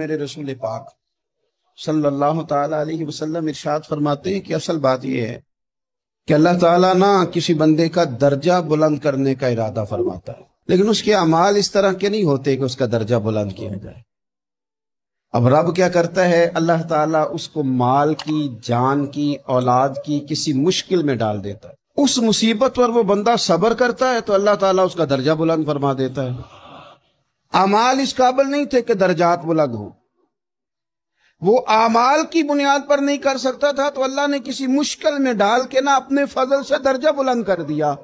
मेरे रसूल पाक सल्लल्लाहु अलैहि वसल्लम इरशाद फरमाते हैं कि असल बात यह है कि अल्लाह ताला ना किसी बंदे का दर्जा बुलंद करने का इरादा फरमाता है लेकिन उसके अमाल इस तरह के नहीं होते कि उसका दर्जा बुलंद किया जाए अब रब क्या करता है अल्लाह ताला उसको माल की जान की औलाद की किसी मुश्किल में डाल देता है उस मुसीबत पर वो बंदा सब्र करता है तो अल्लाह ताला उसका दर्जा बुलंद फरमा देता है अमाल इस काबल नहीं थे कि दर्जात बुलंद हो वो अमाल की बुनियाद पर नहीं कर सकता था तो अल्लाह ने किसी मुश्किल में डाल के ना अपने फजल से दर्जा बुलंद कर दिया